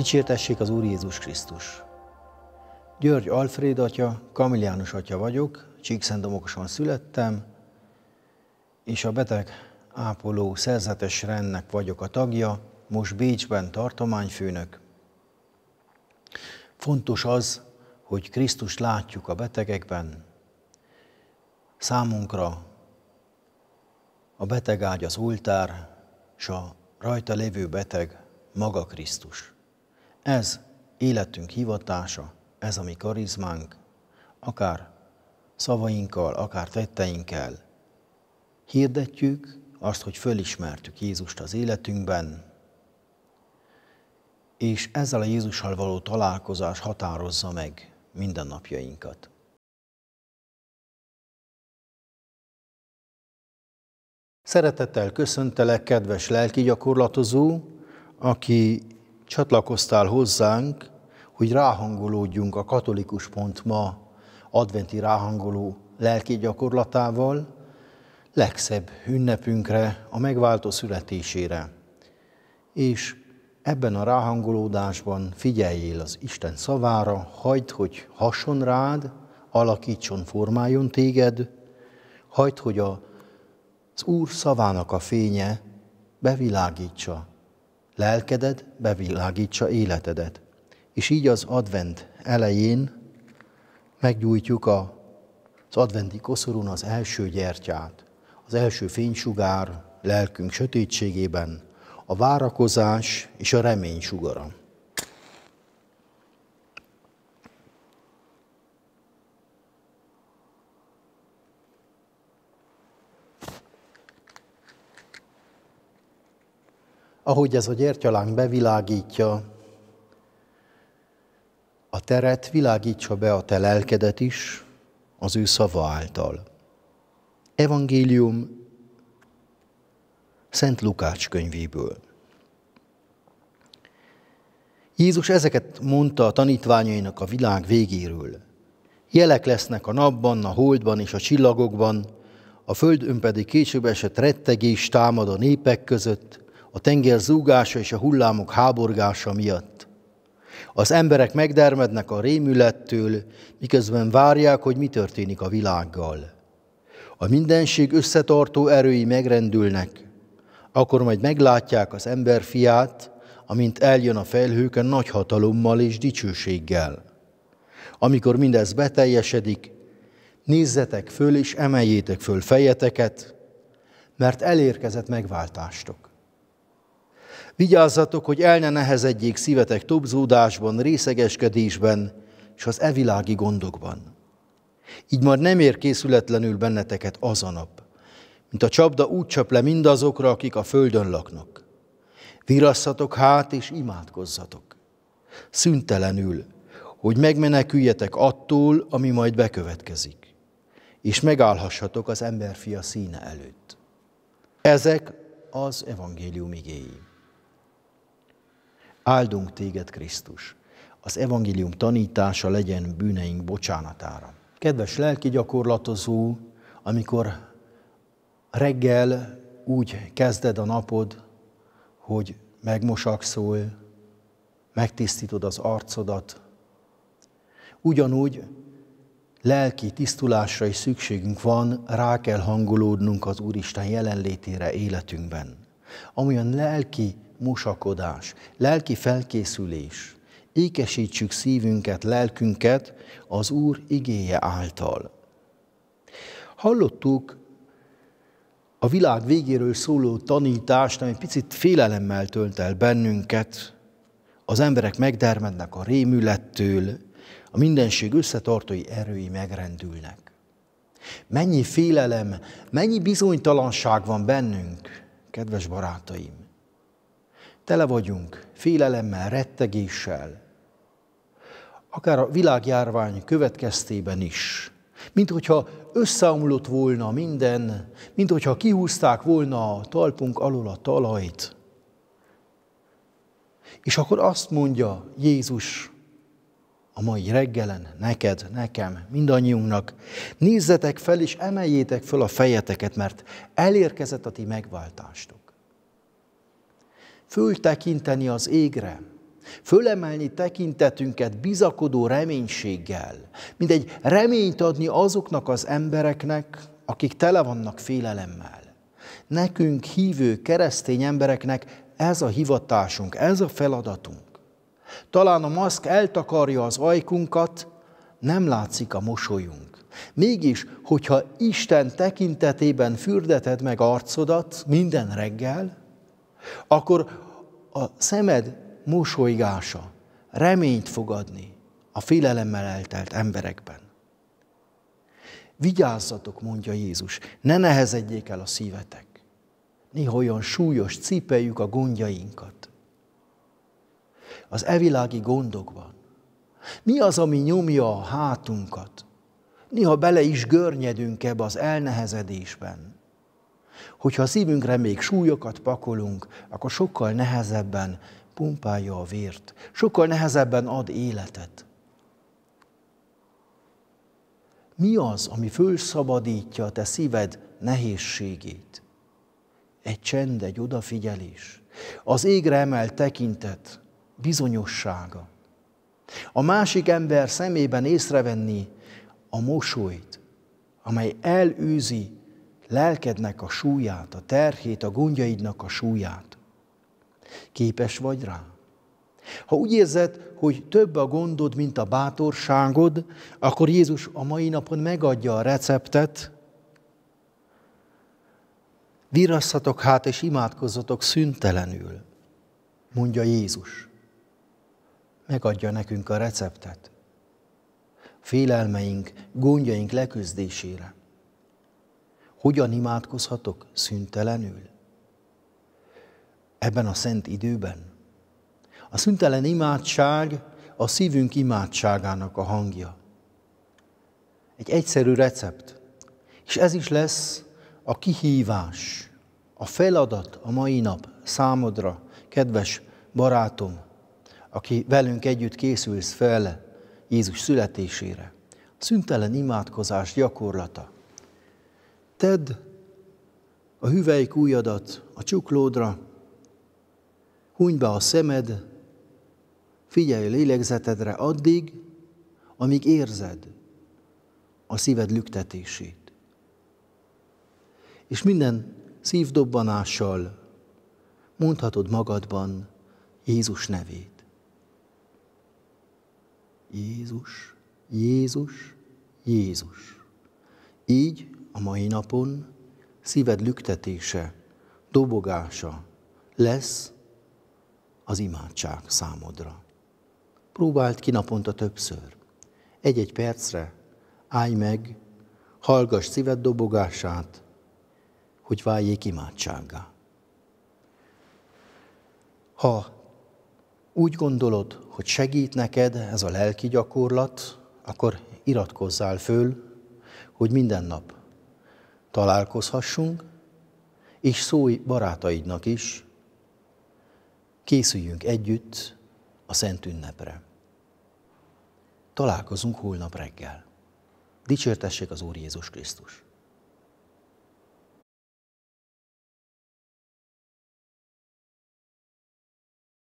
Dicsértessék az Úr Jézus Krisztus! György Alfred atya, Kamiliánus atya vagyok, Csíkszendomokoson születtem, és a beteg ápoló szerzetes rendnek vagyok a tagja, most Bécsben tartományfőnök. Fontos az, hogy Krisztust látjuk a betegekben. Számunkra a beteg ágy az oltár, és a rajta lévő beteg maga Krisztus. Ez életünk hivatása, ez a mi karizmánk, akár szavainkkal, akár tetteinkkel. Hirdetjük azt, hogy fölismertük Jézust az életünkben, és ezzel a Jézussal való találkozás határozza meg mindennapjainkat. Szeretettel köszöntelek, kedves lelki gyakorlatozó, aki csatlakoztál hozzánk, hogy ráhangolódjunk a katolikus pont ma adventi ráhangoló lelki gyakorlatával, legszebb ünnepünkre, a megváltó születésére. És ebben a ráhangolódásban figyeljél az Isten szavára, hagyd, hogy hason rád, alakítson, formáljon téged, hagyd, hogy a, az Úr szavának a fénye bevilágítsa lelkeded bevilágítsa életedet. És így az advent elején meggyújtjuk a, az adventi koszorún az első gyertyát, az első fénysugár lelkünk sötétségében, a várakozás és a remény sugara. ahogy ez a gyertyalánk bevilágítja a teret, világítsa be a te lelkedet is az ő szava által. Evangélium Szent Lukács könyvéből. Jézus ezeket mondta a tanítványainak a világ végéről. Jelek lesznek a napban, a holdban és a csillagokban, a földön pedig később esett rettegés támad a népek között, a tenger zúgása és a hullámok háborgása miatt. Az emberek megdermednek a rémülettől, miközben várják, hogy mi történik a világgal. A mindenség összetartó erői megrendülnek, akkor majd meglátják az ember fiát, amint eljön a felhőken nagy hatalommal és dicsőséggel. Amikor mindez beteljesedik, nézzetek föl és emeljétek föl fejeteket, mert elérkezett megváltástok. Vigyázzatok, hogy el ne nehezedjék szívetek tobzódásban, részegeskedésben és az evilági gondokban. Így már nem ér készületlenül benneteket az a nap, mint a csapda úgy csap le mindazokra, akik a földön laknak. Virasszatok hát és imádkozzatok. Szüntelenül, hogy megmeneküljetek attól, ami majd bekövetkezik, és megállhassatok az emberfia színe előtt. Ezek az evangélium igéi áldunk téged, Krisztus. Az evangélium tanítása legyen bűneink bocsánatára. Kedves lelki gyakorlatozó, amikor reggel úgy kezded a napod, hogy megmosakszol, megtisztítod az arcodat, ugyanúgy lelki tisztulásra is szükségünk van, rá kell hangolódnunk az Úristen jelenlétére életünkben. amilyen lelki musakodás, lelki felkészülés. Ékesítsük szívünket, lelkünket az Úr igéje által. Hallottuk a világ végéről szóló tanítást, ami picit félelemmel tölt el bennünket, az emberek megdermednek a rémülettől, a mindenség összetartói erői megrendülnek. Mennyi félelem, mennyi bizonytalanság van bennünk, kedves barátaim. Tele vagyunk félelemmel, rettegéssel, akár a világjárvány következtében is. Mint hogyha összeomlott volna minden, mint hogyha kihúzták volna a talpunk alól a talajt. És akkor azt mondja Jézus a mai reggelen neked, nekem, mindannyiunknak, nézzetek fel és emeljétek fel a fejeteket, mert elérkezett a ti megváltástok föltekinteni az égre, fölemelni tekintetünket bizakodó reménységgel, mint egy reményt adni azoknak az embereknek, akik tele vannak félelemmel. Nekünk hívő keresztény embereknek ez a hivatásunk, ez a feladatunk. Talán a maszk eltakarja az ajkunkat, nem látszik a mosolyunk. Mégis, hogyha Isten tekintetében fürdeted meg arcodat minden reggel, akkor a szemed mosolygása reményt fog adni a félelemmel eltelt emberekben. Vigyázzatok, mondja Jézus, ne nehezedjék el a szívetek. Néha olyan súlyos, cipeljük a gondjainkat. Az evilági gondokban. Mi az, ami nyomja a hátunkat? Néha bele is görnyedünk ebbe az elnehezedésben. Hogyha a szívünkre még súlyokat pakolunk, akkor sokkal nehezebben pumpálja a vért, sokkal nehezebben ad életet. Mi az, ami fölszabadítja a te szíved nehézségét? Egy csend, egy odafigyelés, az égre emelt tekintet, bizonyossága. A másik ember szemében észrevenni a mosolyt, amely elűzi lelkednek a súlyát, a terhét, a gondjaidnak a súlyát. Képes vagy rá? Ha úgy érzed, hogy több a gondod, mint a bátorságod, akkor Jézus a mai napon megadja a receptet, Virasszatok hát és imádkozzatok szüntelenül, mondja Jézus. Megadja nekünk a receptet. Félelmeink, gondjaink leküzdésére. Hogyan imádkozhatok? Szüntelenül. Ebben a szent időben. A szüntelen imádság a szívünk imádságának a hangja. Egy egyszerű recept. És ez is lesz a kihívás, a feladat a mai nap számodra, kedves barátom, aki velünk együtt készülsz fel Jézus születésére. A szüntelen imádkozás gyakorlata. Tedd a hüvelyk ujjadat a csuklódra, huny be a szemed, figyelj lélegzetedre addig, amíg érzed a szíved lüktetését. És minden szívdobbanással mondhatod magadban Jézus nevét. Jézus, Jézus, Jézus. Így a mai napon szíved lüktetése, dobogása lesz az imádság számodra. Próbáld ki naponta többször. Egy-egy percre állj meg, hallgass szíved dobogását, hogy váljék imádsággá. Ha úgy gondolod, hogy segít neked ez a lelki gyakorlat, akkor iratkozzál föl, hogy minden nap találkozhassunk, és szólj barátaidnak is, készüljünk együtt a Szent Ünnepre. Találkozunk holnap reggel. Dicsértessék az Úr Jézus Krisztus!